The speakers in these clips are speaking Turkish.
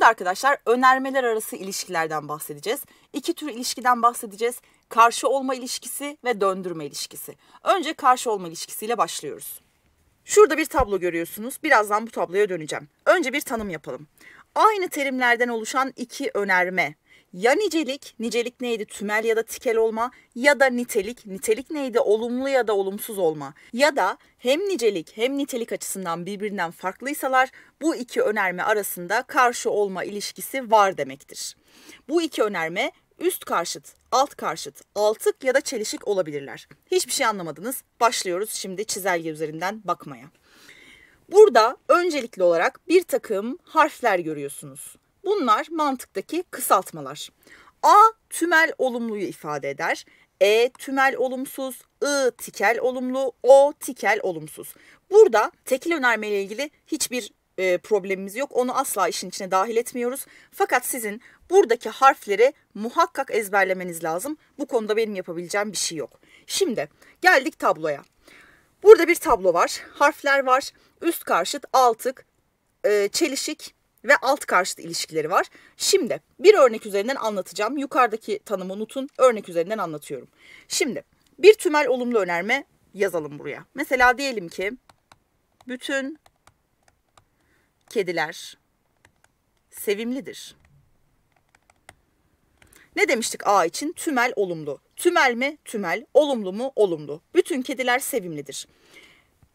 Şimdi arkadaşlar önermeler arası ilişkilerden bahsedeceğiz. İki tür ilişkiden bahsedeceğiz. Karşı olma ilişkisi ve döndürme ilişkisi. Önce karşı olma ilişkisiyle başlıyoruz. Şurada bir tablo görüyorsunuz. Birazdan bu tabloya döneceğim. Önce bir tanım yapalım. Aynı terimlerden oluşan iki önerme ya nicelik, nicelik neydi tümel ya da tikel olma ya da nitelik, nitelik neydi olumlu ya da olumsuz olma ya da hem nicelik hem nitelik açısından birbirinden farklıysalar bu iki önerme arasında karşı olma ilişkisi var demektir. Bu iki önerme üst karşıt, alt karşıt, altık ya da çelişik olabilirler. Hiçbir şey anlamadınız. Başlıyoruz şimdi çizelge üzerinden bakmaya. Burada öncelikli olarak bir takım harfler görüyorsunuz. Bunlar mantıktaki kısaltmalar. A tümel olumluyu ifade eder. E tümel olumsuz, I tikel olumlu, O tikel olumsuz. Burada tekil önerme ile ilgili hiçbir e, problemimiz yok. Onu asla işin içine dahil etmiyoruz. Fakat sizin buradaki harfleri muhakkak ezberlemeniz lazım. Bu konuda benim yapabileceğim bir şey yok. Şimdi geldik tabloya. Burada bir tablo var. Harfler var. Üst karşıt, altık, e, çelişik, ve alt karşıt ilişkileri var. Şimdi bir örnek üzerinden anlatacağım. Yukarıdaki tanımı unutun. Örnek üzerinden anlatıyorum. Şimdi bir tümel olumlu önerme yazalım buraya. Mesela diyelim ki bütün kediler sevimlidir. Ne demiştik A için? Tümel olumlu. Tümel mi? Tümel. Olumlu mu? Olumlu. Bütün kediler sevimlidir.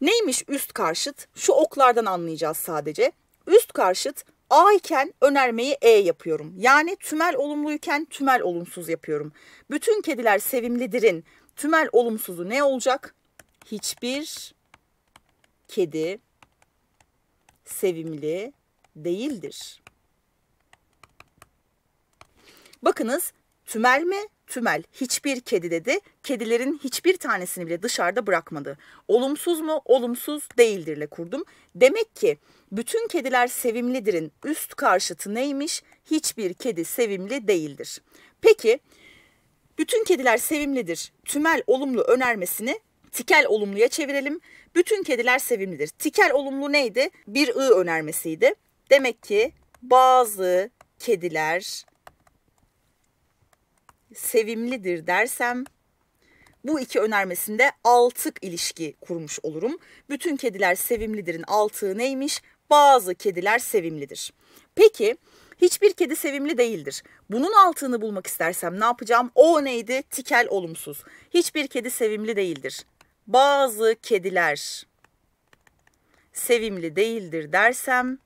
Neymiş üst karşıt? Şu oklardan anlayacağız sadece. Üst karşıt A iken önermeyi E yapıyorum. Yani tümel olumluyken tümel olumsuz yapıyorum. Bütün kediler sevimlidirin tümel olumsuzu ne olacak? Hiçbir kedi sevimli değildir. Bakınız tümel mi Tümel hiçbir kedi dedi. Kedilerin hiçbir tanesini bile dışarıda bırakmadı. Olumsuz mu? Olumsuz değildirle kurdum. Demek ki bütün kediler sevimlidirin üst karşıtı neymiş? Hiçbir kedi sevimli değildir. Peki bütün kediler sevimlidir. Tümel olumlu önermesini tikel olumluya çevirelim. Bütün kediler sevimlidir. Tikel olumlu neydi? Bir ı önermesiydi. Demek ki bazı kediler sevimlidir dersem bu iki önermesinde altık ilişki kurmuş olurum. Bütün kediler sevimlidirin altığı neymiş? Bazı kediler sevimlidir. Peki hiçbir kedi sevimli değildir. Bunun altığını bulmak istersem ne yapacağım? O neydi? Tikel olumsuz. Hiçbir kedi sevimli değildir. Bazı kediler sevimli değildir dersem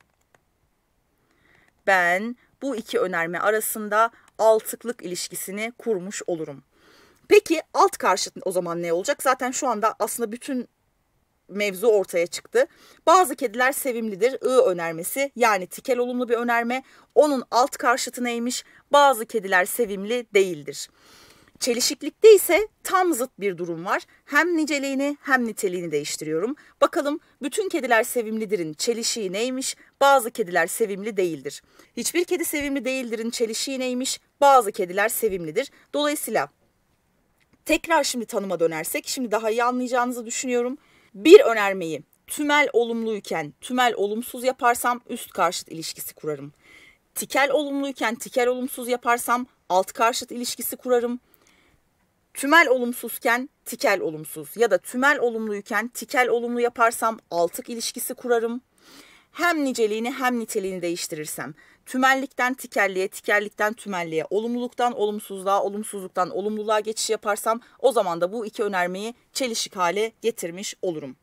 ben bu iki önerme arasında altıklık ilişkisini kurmuş olurum. Peki alt karşıt o zaman ne olacak? Zaten şu anda aslında bütün mevzu ortaya çıktı. Bazı kediler sevimlidir. I önermesi yani tikel olumlu bir önerme. Onun alt karşıtı neymiş? Bazı kediler sevimli değildir. Çelişiklikte ise tam zıt bir durum var. Hem niceliğini hem niteliğini değiştiriyorum. Bakalım bütün kediler sevimlidirin çelişiği neymiş? Bazı kediler sevimli değildir. Hiçbir kedi sevimli değildirin çelişiği neymiş? Bazı kediler sevimlidir. Dolayısıyla tekrar şimdi tanıma dönersek şimdi daha iyi anlayacağınızı düşünüyorum. Bir önermeyi tümel olumluyken tümel olumsuz yaparsam üst karşıt ilişkisi kurarım. Tikel olumluyken tikel olumsuz yaparsam alt karşıt ilişkisi kurarım tümel olumsuzken tikel olumsuz ya da tümel olumluyken tikel olumlu yaparsam altık ilişkisi kurarım. Hem niceliğini hem niteliğini değiştirirsem tümellikten tikelliğe, tikellikten tümelliğe, olumluluktan olumsuzluğa, olumsuzluktan olumluluğa geçiş yaparsam o zaman da bu iki önermeyi çelişik hale getirmiş olurum.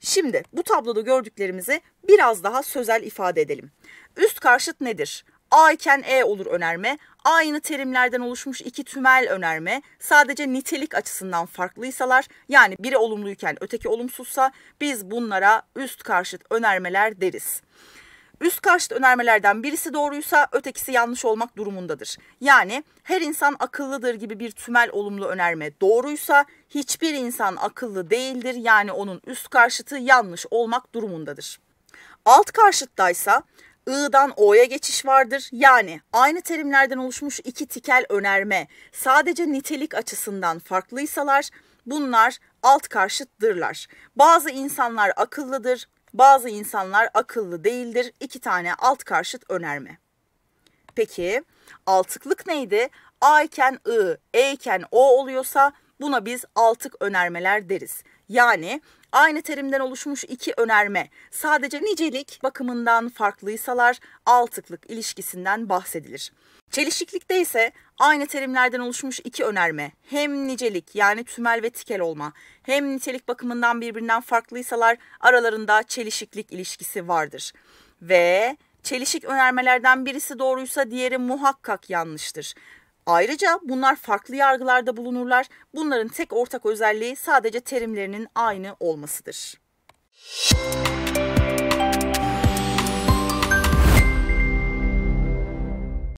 Şimdi bu tabloda gördüklerimizi biraz daha sözel ifade edelim. Üst karşıt nedir? A iken E olur önerme. Aynı terimlerden oluşmuş iki tümel önerme sadece nitelik açısından farklıysalar yani biri olumluyken öteki olumsuzsa biz bunlara üst karşıt önermeler deriz. Üst karşıt önermelerden birisi doğruysa ötekisi yanlış olmak durumundadır. Yani her insan akıllıdır gibi bir tümel olumlu önerme doğruysa hiçbir insan akıllı değildir yani onun üst karşıtı yanlış olmak durumundadır. Alt karşıttaysa I'dan O'ya geçiş vardır. Yani aynı terimlerden oluşmuş iki tikel önerme sadece nitelik açısından farklıysalar bunlar alt karşıttırlar. Bazı insanlar akıllıdır, bazı insanlar akıllı değildir. İki tane alt karşıt önerme. Peki altıklık neydi? A iken I, E iken O oluyorsa buna biz altık önermeler deriz. Yani aynı terimden oluşmuş iki önerme sadece nicelik bakımından farklıysalar altıklık ilişkisinden bahsedilir. Çelişiklikte ise aynı terimlerden oluşmuş iki önerme hem nicelik yani tümel ve tikel olma hem nitelik bakımından birbirinden farklıysalar aralarında çelişiklik ilişkisi vardır. Ve çelişik önermelerden birisi doğruysa diğeri muhakkak yanlıştır. Ayrıca bunlar farklı yargılarda bulunurlar. Bunların tek ortak özelliği sadece terimlerinin aynı olmasıdır. Müzik